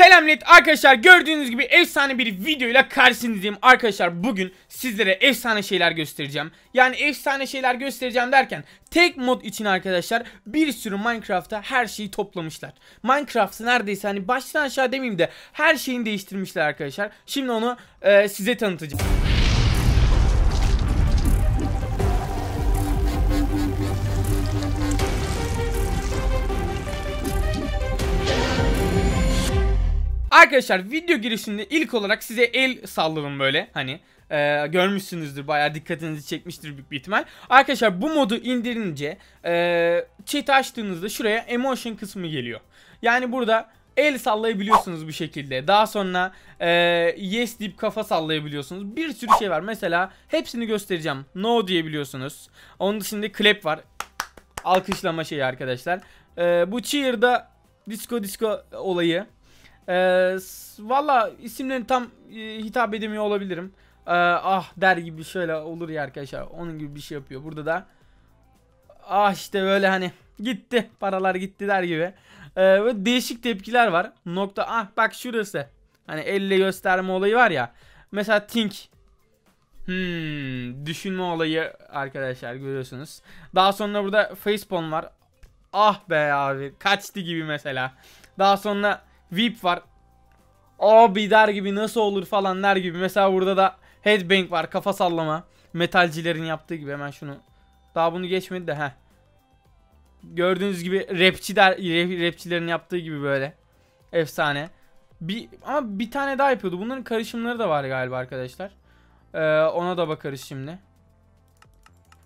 Selam net arkadaşlar gördüğünüz gibi efsane bir videoyla karşınızdayım arkadaşlar bugün sizlere efsane şeyler göstereceğim Yani efsane şeyler göstereceğim derken tek mod için arkadaşlar bir sürü Minecraft'ta her şeyi toplamışlar Minecraft'ı neredeyse hani baştan aşağı demeyeyim de her şeyini değiştirmişler arkadaşlar Şimdi onu e, size tanıtacağım Arkadaşlar video girişinde ilk olarak size el salladım böyle hani e, görmüşsünüzdür bayağı dikkatinizi çekmiştir büyük bir ihtimal. Arkadaşlar bu modu indirince e, chat açtığınızda şuraya emotion kısmı geliyor. Yani burada el sallayabiliyorsunuz bu şekilde. Daha sonra e, yes deyip kafa sallayabiliyorsunuz. Bir sürü şey var. Mesela hepsini göstereceğim. No diyebiliyorsunuz. Onun dışında clap var. Alkışlama şeyi arkadaşlar. E, bu cheer'da disco disco olayı. Ee, Valla isimlerini tam e, hitap edemiyor olabilirim. Ee, ah der gibi şöyle olur ya arkadaşlar. Onun gibi bir şey yapıyor. Burada da ah işte böyle hani gitti paralar gitti der gibi. Ee, böyle değişik tepkiler var. Nokta ah bak şurası. Hani elle gösterme olayı var ya. Mesela think Hmm, düşünme olayı arkadaşlar görüyorsunuz. Daha sonra burada facepalm var. Ah be abi kaçtı gibi mesela. Daha sonra Vip var. bir der gibi nasıl olur falan der gibi. Mesela burada da headbang var kafa sallama. Metalcilerin yaptığı gibi hemen şunu. Daha bunu geçmedi de ha Gördüğünüz gibi rapçi der, rap, rapçilerin yaptığı gibi böyle. Efsane. Bir, ama bir tane daha yapıyordu. Bunların karışımları da var galiba arkadaşlar. Ee, ona da bakarız şimdi.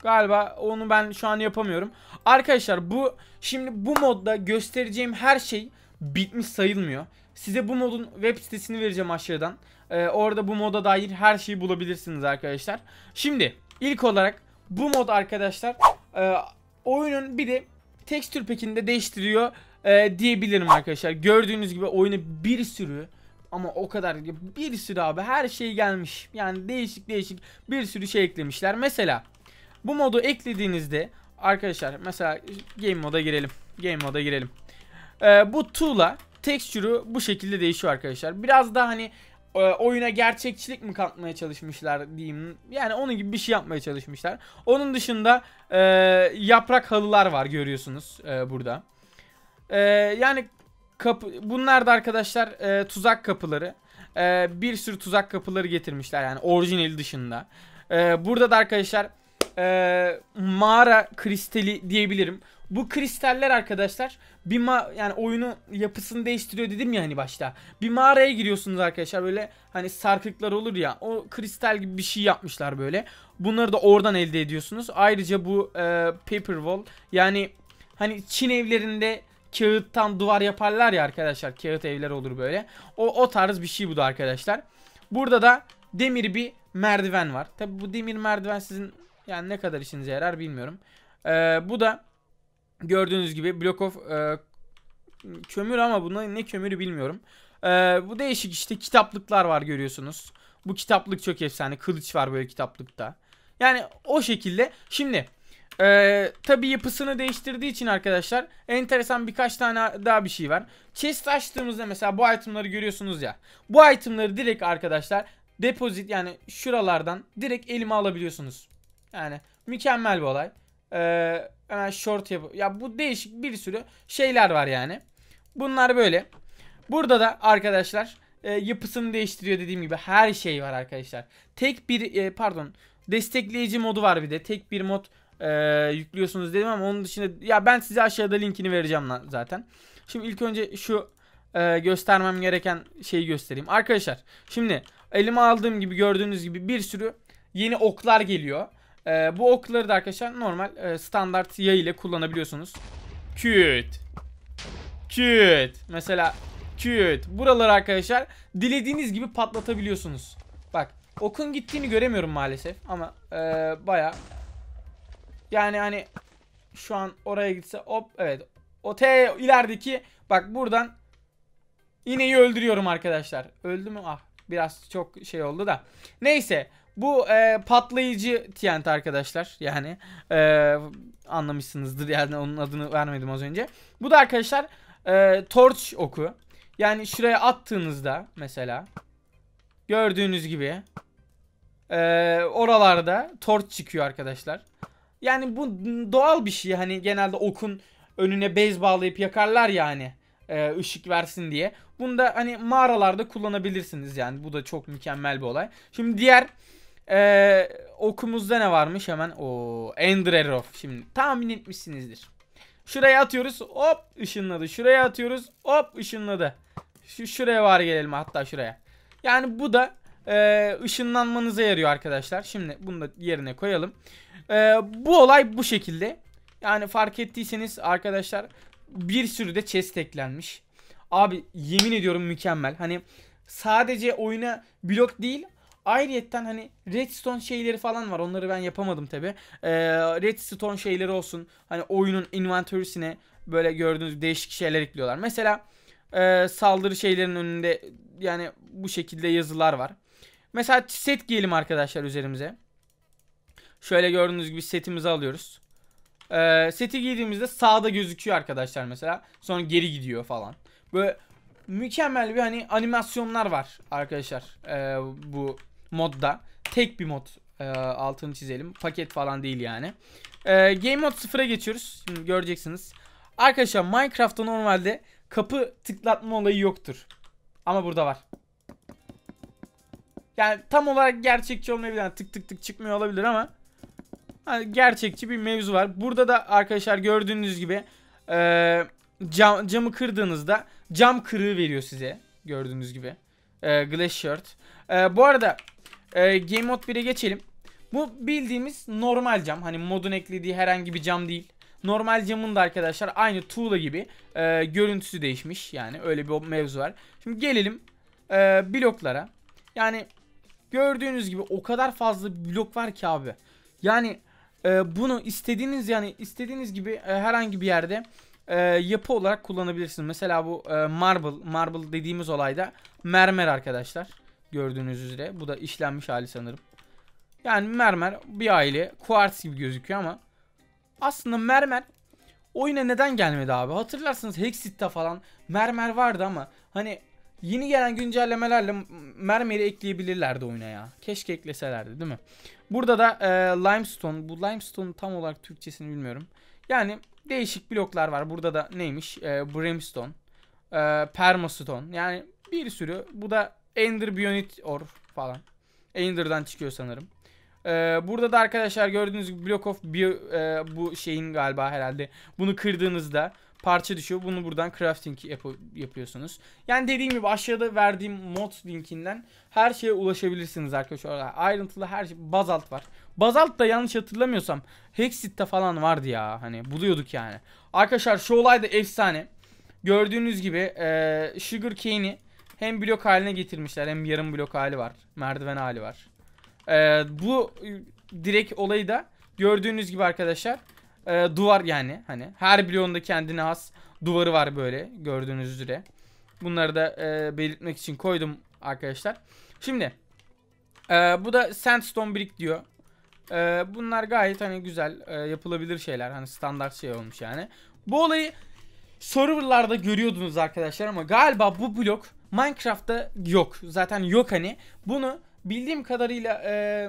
Galiba onu ben şu an yapamıyorum. Arkadaşlar bu şimdi bu modda göstereceğim her şey bitmiş sayılmıyor. Size bu modun web sitesini vereceğim aşağıdan. Ee, orada bu moda dair her şeyi bulabilirsiniz arkadaşlar. Şimdi ilk olarak bu mod arkadaşlar e, oyunun bir de tekstür pekini de değiştiriyor e, diyebilirim arkadaşlar. Gördüğünüz gibi oyunu bir sürü ama o kadar bir sürü abi her şey gelmiş. Yani değişik değişik bir sürü şey eklemişler. Mesela bu modu eklediğinizde arkadaşlar mesela game moda girelim. Game moda girelim e, bu tuğla texture'ı bu şekilde değişiyor arkadaşlar. Biraz daha hani e, oyuna gerçekçilik mi katmaya çalışmışlar diyeyim. Yani onun gibi bir şey yapmaya çalışmışlar. Onun dışında e, yaprak halılar var görüyorsunuz e, burada. E, yani kapı bunlar da arkadaşlar e, tuzak kapıları. E, bir sürü tuzak kapıları getirmişler yani orijinali dışında. E, burada da arkadaşlar e, mağara kristali diyebilirim. Bu kristaller arkadaşlar bir ma yani oyunu yapısını değiştiriyor dedim ya hani başta. Bir mağaraya giriyorsunuz arkadaşlar böyle hani sarkıklar olur ya o kristal gibi bir şey yapmışlar böyle. Bunları da oradan elde ediyorsunuz. Ayrıca bu e, paper wall yani hani Çin evlerinde kağıttan duvar yaparlar ya arkadaşlar. Kağıt evler olur böyle. O, o tarz bir şey bu da arkadaşlar. Burada da demir bir merdiven var. Tabi bu demir merdiven sizin yani ne kadar işinize yarar bilmiyorum. Ee, bu da Gördüğünüz gibi Block of e, kömür ama buna ne kömürü bilmiyorum. E, bu değişik işte kitaplıklar var görüyorsunuz. Bu kitaplık çok efsane. Kılıç var böyle kitaplıkta. Yani o şekilde. Şimdi e, tabii yapısını değiştirdiği için arkadaşlar enteresan birkaç tane daha bir şey var. Chest açtığımızda mesela bu itemları görüyorsunuz ya. Bu itemları direkt arkadaşlar deposit yani şuralardan direkt elime alabiliyorsunuz. Yani mükemmel bir olay. Ee, Hemen short yap. Ya bu değişik bir sürü şeyler var yani. Bunlar böyle. Burada da arkadaşlar e, yapısını değiştiriyor dediğim gibi her şey var arkadaşlar. Tek bir e, pardon destekleyici modu var bir de. Tek bir mod e, yüklüyorsunuz dedim ama onun dışında ya ben size aşağıda linkini vereceğim lan zaten. Şimdi ilk önce şu e, göstermem gereken şeyi göstereyim. Arkadaşlar şimdi elime aldığım gibi gördüğünüz gibi bir sürü yeni oklar geliyor. Ee, bu okları da arkadaşlar normal e, standart yay ile kullanabiliyorsunuz. Cute, cute, Mesela cute. Buraları arkadaşlar dilediğiniz gibi patlatabiliyorsunuz. Bak okun gittiğini göremiyorum maalesef ama e, baya. Yani hani şu an oraya gitse hop evet. O T ilerideki bak buradan ineği öldürüyorum arkadaşlar. Öldü mü? Ah biraz çok şey oldu da. Neyse. Bu e, patlayıcı TNT arkadaşlar. Yani e, anlamışsınızdır. Yani onun adını vermedim az önce. Bu da arkadaşlar e, torch oku. Yani şuraya attığınızda mesela gördüğünüz gibi e, oralarda torch çıkıyor arkadaşlar. Yani bu doğal bir şey. Hani genelde okun önüne bez bağlayıp yakarlar yani e, ışık versin diye. Bunu da hani mağaralarda kullanabilirsiniz yani. Bu da çok mükemmel bir olay. Şimdi diğer ee, okumuzda ne varmış hemen? O Ender Şimdi tahmin etmişsinizdir. Şuraya atıyoruz. Hop ışınladı. Şuraya atıyoruz. Hop ışınladı. Şu şuraya var gelelim hatta şuraya. Yani bu da e, ışınlanmanıza yarıyor arkadaşlar. Şimdi bunu da yerine koyalım. E, bu olay bu şekilde. Yani fark ettiyseniz arkadaşlar bir sürü de chest eklenmiş. Abi yemin ediyorum mükemmel. Hani sadece oyuna blok değil Ayrıyetten hani redstone şeyleri falan var. Onları ben yapamadım tabi. Ee, redstone şeyleri olsun. Hani oyunun inventörüsüne böyle gördüğünüz değişik şeyler ekliyorlar. Mesela e, saldırı şeylerin önünde yani bu şekilde yazılar var. Mesela set giyelim arkadaşlar üzerimize. Şöyle gördüğünüz gibi setimizi alıyoruz. Ee, seti giydiğimizde sağda gözüküyor arkadaşlar mesela. Sonra geri gidiyor falan. Böyle mükemmel bir hani animasyonlar var arkadaşlar. Ee, bu modda. Tek bir mod e, altını çizelim. Paket falan değil yani. E, game mod 0'a geçiyoruz. Şimdi göreceksiniz. Arkadaşlar Minecraft'ta normalde kapı tıklatma olayı yoktur. Ama burada var. Yani tam olarak gerçekçi olmayabilir. Yani tık tık tık çıkmıyor olabilir ama hani gerçekçi bir mevzu var. Burada da arkadaşlar gördüğünüz gibi e, cam, camı kırdığınızda cam kırığı veriyor size. Gördüğünüz gibi. E, glass shirt. E, bu arada ee, Game Mode 1'e geçelim. Bu bildiğimiz normal cam. Hani modun eklediği herhangi bir cam değil. Normal camın da arkadaşlar aynı tuğla gibi e, görüntüsü değişmiş. Yani öyle bir mevzu var. Şimdi gelelim e, bloklara. Yani gördüğünüz gibi o kadar fazla blok var ki abi. Yani e, bunu istediğiniz yani istediğiniz gibi e, herhangi bir yerde e, yapı olarak kullanabilirsiniz. Mesela bu e, marble, marble dediğimiz olayda mermer arkadaşlar. Gördüğünüz üzere. Bu da işlenmiş hali sanırım. Yani mermer bir aile. Kuartz gibi gözüküyor ama. Aslında mermer oyuna neden gelmedi abi? Hatırlarsınız Hexit'te falan mermer vardı ama hani yeni gelen güncellemelerle mermeri ekleyebilirlerdi oyuna ya. Keşke ekleselerdi değil mi? Burada da e, limestone. Bu limestone tam olarak Türkçesini bilmiyorum. Yani değişik bloklar var. Burada da neymiş? E, brimstone. E, permastone. Yani bir sürü. Bu da Ender Bionit Or falan. Ender'dan çıkıyor sanırım. Ee, burada da arkadaşlar gördüğünüz gibi Block of bio, e, bu şeyin galiba herhalde. Bunu kırdığınızda parça düşüyor. Bunu buradan crafting yap yapıyorsunuz. Yani dediğim gibi aşağıda verdiğim mod linkinden her şeye ulaşabilirsiniz arkadaşlar. Ayrıntılı her şey. Bazalt var. Bazalt da yanlış hatırlamıyorsam Hexit'te falan vardı ya. Hani buluyorduk yani. Arkadaşlar şu olay da efsane. Gördüğünüz gibi e, Sugar Cane'i hem blok haline getirmişler hem yarım blok hali var. Merdiven hali var. Ee, bu ıı, direkt olayı da gördüğünüz gibi arkadaşlar e, duvar yani hani her bloğunda kendine has duvarı var böyle gördüğünüz üzere. Bunları da e, belirtmek için koydum arkadaşlar. Şimdi e, bu da sandstone brick diyor. E, bunlar gayet hani güzel e, yapılabilir şeyler. Hani standart şey olmuş yani. Bu olayı sorularda görüyordunuz arkadaşlar ama galiba bu blok Minecraft'ta yok. Zaten yok hani. Bunu bildiğim kadarıyla e,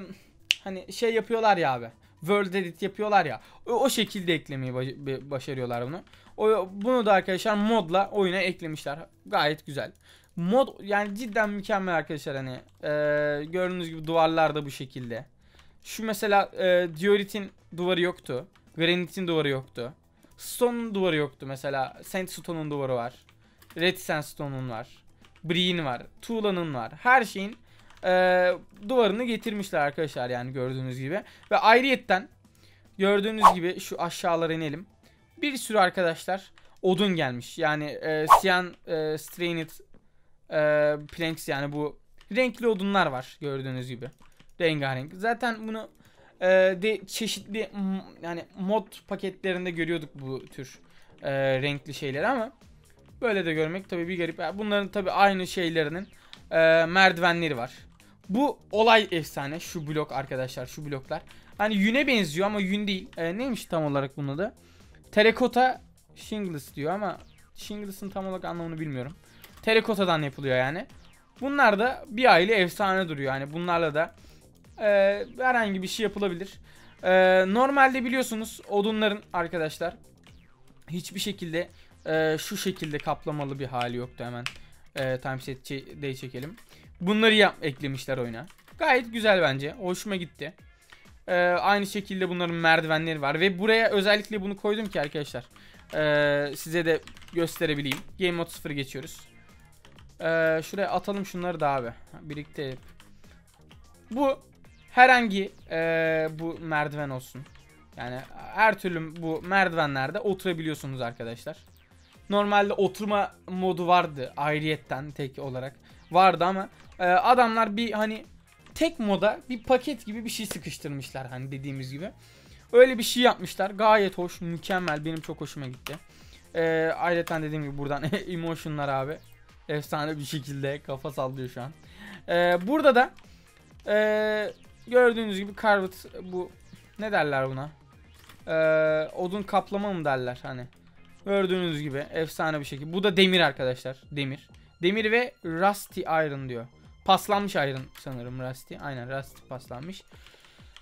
hani şey yapıyorlar ya abi. World Edit yapıyorlar ya. O, o şekilde eklemeyi başarıyorlar bunu. O, bunu da arkadaşlar modla oyuna eklemişler. Gayet güzel. Mod yani cidden mükemmel arkadaşlar hani. E, gördüğünüz gibi duvarlar da bu şekilde. Şu mesela e, Diorit'in duvarı yoktu. Granit'in duvarı yoktu. Stone'un duvarı yoktu mesela. Sandstone'un duvarı var. Red Sandstone'un var. Breen var. Tuğla'nın var. Her şeyin e, duvarını getirmişler arkadaşlar yani gördüğünüz gibi. Ve ayrıyetten gördüğünüz gibi şu aşağılara inelim. Bir sürü arkadaşlar odun gelmiş. Yani e, Sian e, Strained e, Planks yani bu renkli odunlar var gördüğünüz gibi. Rengarenk. Zaten bunu e, de çeşitli yani mod paketlerinde görüyorduk bu tür e, renkli şeyleri ama Böyle de görmek tabii bir garip. Bunların tabii aynı şeylerinin e, merdivenleri var. Bu olay efsane. Şu blok arkadaşlar. Şu bloklar. Hani yüne benziyor ama yün değil. E, neymiş tam olarak bunun adı? Terakota shingles diyor ama shingles'ın tam olarak anlamını bilmiyorum. Terekota'dan yapılıyor yani. Bunlar da bir aile efsane duruyor. Yani bunlarla da e, herhangi bir şey yapılabilir. E, normalde biliyorsunuz odunların arkadaşlar hiçbir şekilde e, şu şekilde kaplamalı bir hali yoktu hemen. E, ee, timeset day çekelim. Bunları yap eklemişler oyuna. Gayet güzel bence. Hoşuma gitti. E, aynı şekilde bunların merdivenleri var. Ve buraya özellikle bunu koydum ki arkadaşlar. E, size de gösterebileyim. Game mode 0 geçiyoruz. E, şuraya atalım şunları da abi. Birlikte Bu herhangi e, bu merdiven olsun. Yani her türlü bu merdivenlerde oturabiliyorsunuz arkadaşlar. Normalde oturma modu vardı ayrıyetten tek olarak. Vardı ama e, adamlar bir hani tek moda bir paket gibi bir şey sıkıştırmışlar hani dediğimiz gibi. Öyle bir şey yapmışlar. Gayet hoş, mükemmel. Benim çok hoşuma gitti. Ee, ayrıca dediğim gibi buradan emotionlar abi. Efsane bir şekilde kafa sallıyor şu an. Ee, burada da e, gördüğünüz gibi Carvet bu ne derler buna? Ee, odun kaplama mı derler hani? Gördüğünüz gibi efsane bir şekilde. Bu da demir arkadaşlar. Demir. Demir ve rusty iron diyor. Paslanmış iron sanırım rusty. Aynen rusty paslanmış.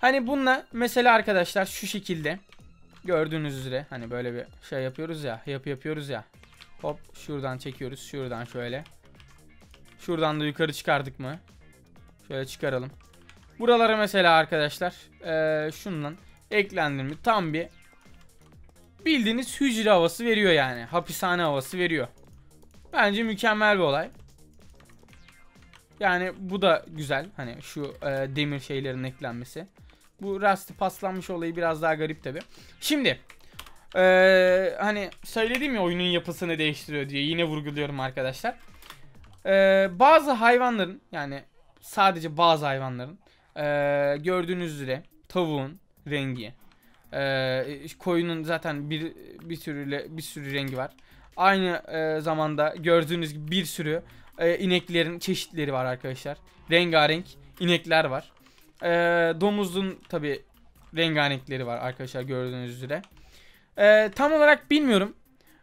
Hani bununla mesela arkadaşlar şu şekilde. Gördüğünüz üzere hani böyle bir şey yapıyoruz ya. Yapı yapıyoruz ya. Hop şuradan çekiyoruz. Şuradan şöyle. Şuradan da yukarı çıkardık mı? Şöyle çıkaralım. Buralara mesela arkadaşlar ee, şundan eklendim Tam bir Bildiğiniz hücre havası veriyor yani. Hapishane havası veriyor. Bence mükemmel bir olay. Yani bu da güzel. Hani şu e, demir şeylerin eklenmesi. Bu Rusty paslanmış olayı biraz daha garip tabi. Şimdi e, hani söyledim ya oyunun yapısını değiştiriyor diye yine vurguluyorum arkadaşlar. E, bazı hayvanların yani sadece bazı hayvanların e, gördüğünüz üzere tavuğun rengi, ee, koyunun zaten bir bir sürü bir sürü rengi var. Aynı e, zamanda gördüğünüz gibi bir sürü e, ineklerin çeşitleri var arkadaşlar. Rengarenk inekler var. E, domuzun tabi rengarenkleri var arkadaşlar gördüğünüz üzere. E, tam olarak bilmiyorum.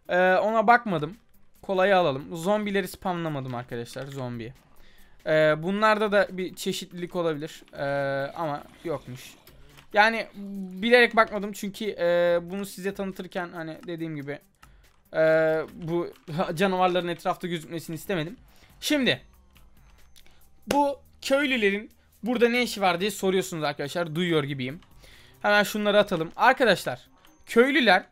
E, ona bakmadım. Kolayı alalım. Zombileri spamlamadım arkadaşlar zombiyi. E, bunlarda da bir çeşitlilik olabilir. E, ama yokmuş. Yani bilerek bakmadım çünkü e, bunu size tanıtırken hani dediğim gibi e, bu canavarların etrafta gözükmesini istemedim. Şimdi bu köylülerin burada ne işi var diye soruyorsunuz arkadaşlar. Duyuyor gibiyim. Hemen şunları atalım. Arkadaşlar köylüler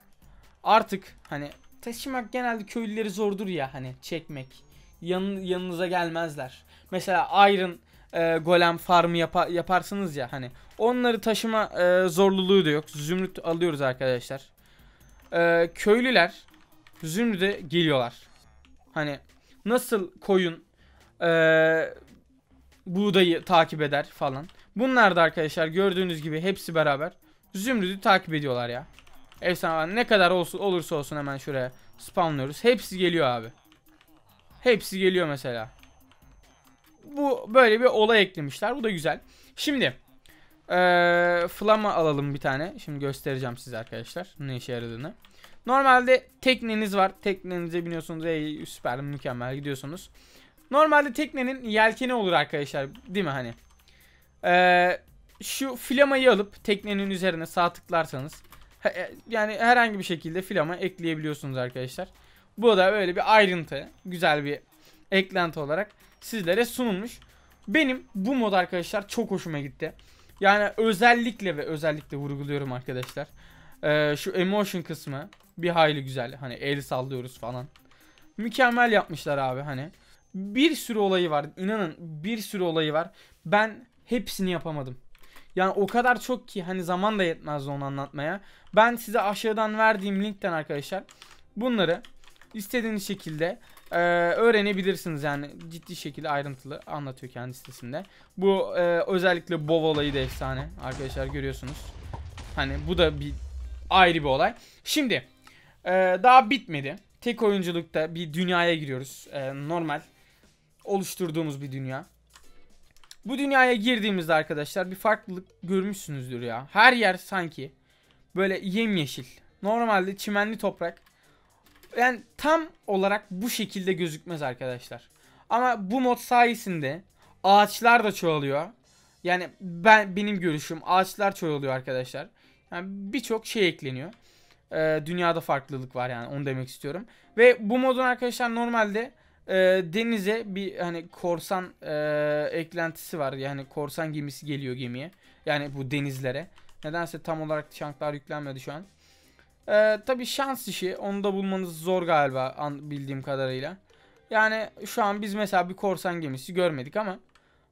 artık hani taşımak genelde köylüleri zordur ya hani çekmek. Yan, yanınıza gelmezler. Mesela Iron e, golem farmı yapa, yaparsınız ya hani onları taşıma e, zorluluğu da yok. Zümrüt alıyoruz arkadaşlar. E, köylüler zümrüde geliyorlar. Hani nasıl koyun e, buğdayı takip eder falan. Bunlar da arkadaşlar gördüğünüz gibi hepsi beraber zümrüdü takip ediyorlar ya. Efsane ne kadar olsun, olursa olsun hemen şuraya spawnlıyoruz. Hepsi geliyor abi. Hepsi geliyor mesela. Bu böyle bir olay eklemişler. Bu da güzel. Şimdi ee, flama alalım bir tane. Şimdi göstereceğim size arkadaşlar ne işe yaradığını. Normalde tekneniz var. Teknenize biniyorsunuz. Ey süper mükemmel gidiyorsunuz. Normalde teknenin yelkeni olur arkadaşlar. Değil mi hani? Ee, şu flamayı alıp teknenin üzerine sağ tıklarsanız e, yani herhangi bir şekilde flama ekleyebiliyorsunuz arkadaşlar. Bu da böyle bir ayrıntı. Güzel bir eklenti olarak sizlere sunulmuş. Benim bu mod arkadaşlar çok hoşuma gitti. Yani özellikle ve özellikle vurguluyorum arkadaşlar. Ee, şu emotion kısmı bir hayli güzel. Hani el sallıyoruz falan. Mükemmel yapmışlar abi hani. Bir sürü olayı var. İnanın bir sürü olayı var. Ben hepsini yapamadım. Yani o kadar çok ki hani zaman da yetmez onu anlatmaya. Ben size aşağıdan verdiğim linkten arkadaşlar bunları istediğiniz şekilde e, öğrenebilirsiniz yani ciddi şekilde ayrıntılı anlatıyor kendi sitesinde. Bu e, özellikle bov olayı da efsane arkadaşlar görüyorsunuz. Hani bu da bir ayrı bir olay. Şimdi e, daha bitmedi. Tek oyunculukta bir dünyaya giriyoruz. E, normal oluşturduğumuz bir dünya. Bu dünyaya girdiğimizde arkadaşlar bir farklılık görmüşsünüzdür ya. Her yer sanki böyle yemyeşil. Normalde çimenli toprak yani tam olarak bu şekilde gözükmez arkadaşlar. Ama bu mod sayesinde ağaçlar da çoğalıyor. Yani ben benim görüşüm ağaçlar çoğalıyor arkadaşlar. Yani birçok şey ekleniyor. Ee, dünyada farklılık var yani onu demek istiyorum. Ve bu modun arkadaşlar normalde e, denize bir hani korsan e, eklentisi var. Yani korsan gemisi geliyor gemiye. Yani bu denizlere. Nedense tam olarak şanklar yüklenmedi şu an. Ee, tabii şans işi. Onu da bulmanız zor galiba an, bildiğim kadarıyla. Yani şu an biz mesela bir korsan gemisi görmedik ama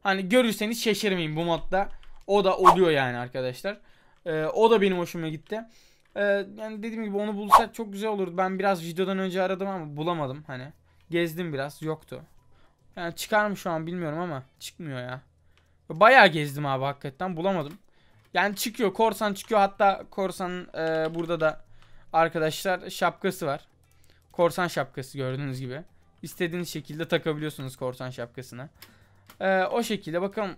hani görürseniz şaşırmayın bu modda. O da oluyor yani arkadaşlar. Ee, o da benim hoşuma gitti. Ee, yani dediğim gibi onu bulsak çok güzel olurdu. Ben biraz videodan önce aradım ama bulamadım hani. Gezdim biraz yoktu. Yani çıkar mı şu an bilmiyorum ama çıkmıyor ya. Bayağı gezdim abi hakikaten bulamadım. Yani çıkıyor korsan çıkıyor hatta korsan e, burada da Arkadaşlar şapkası var. Korsan şapkası gördüğünüz gibi. İstediğiniz şekilde takabiliyorsunuz korsan şapkasına. Ee, o şekilde bakalım.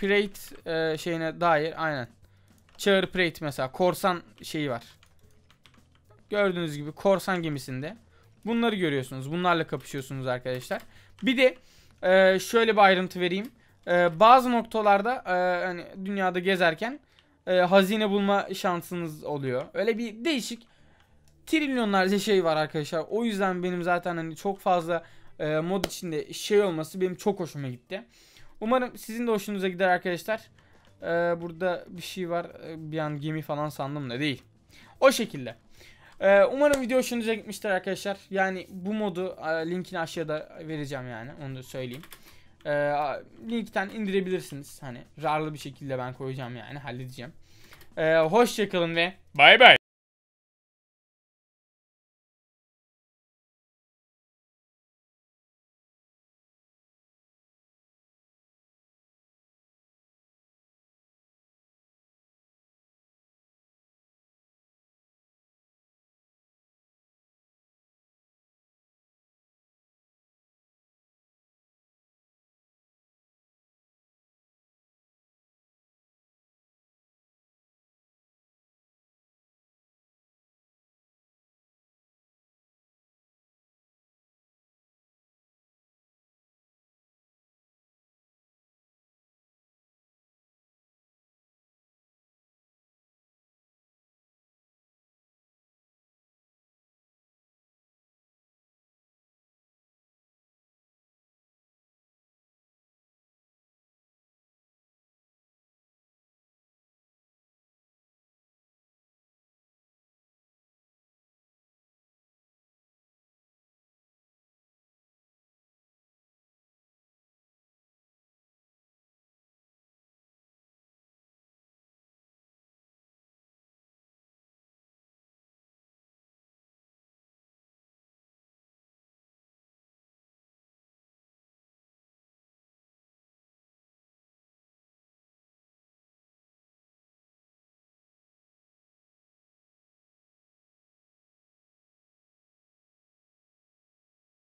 Parade e, şeyine dair aynen. Çağır Parade mesela. Korsan şeyi var. Gördüğünüz gibi korsan gemisinde. Bunları görüyorsunuz. Bunlarla kapışıyorsunuz arkadaşlar. Bir de e, şöyle bir ayrıntı vereyim. E, bazı noktalarda e, hani dünyada gezerken e, hazine bulma şansınız oluyor. Öyle bir değişik trilyonlarca şey var arkadaşlar. O yüzden benim zaten hani çok fazla e, mod içinde şey olması benim çok hoşuma gitti. Umarım sizin de hoşunuza gider arkadaşlar. E, burada bir şey var. E, bir an gemi falan sandım da değil. O şekilde. E, umarım video hoşunuza gitmiştir arkadaşlar. Yani bu modu e, linkini aşağıda vereceğim yani. Onu da söyleyeyim. E, linkten indirebilirsiniz. Hani rarlı bir şekilde ben koyacağım yani halledeceğim. E, hoşçakalın ve bay bay.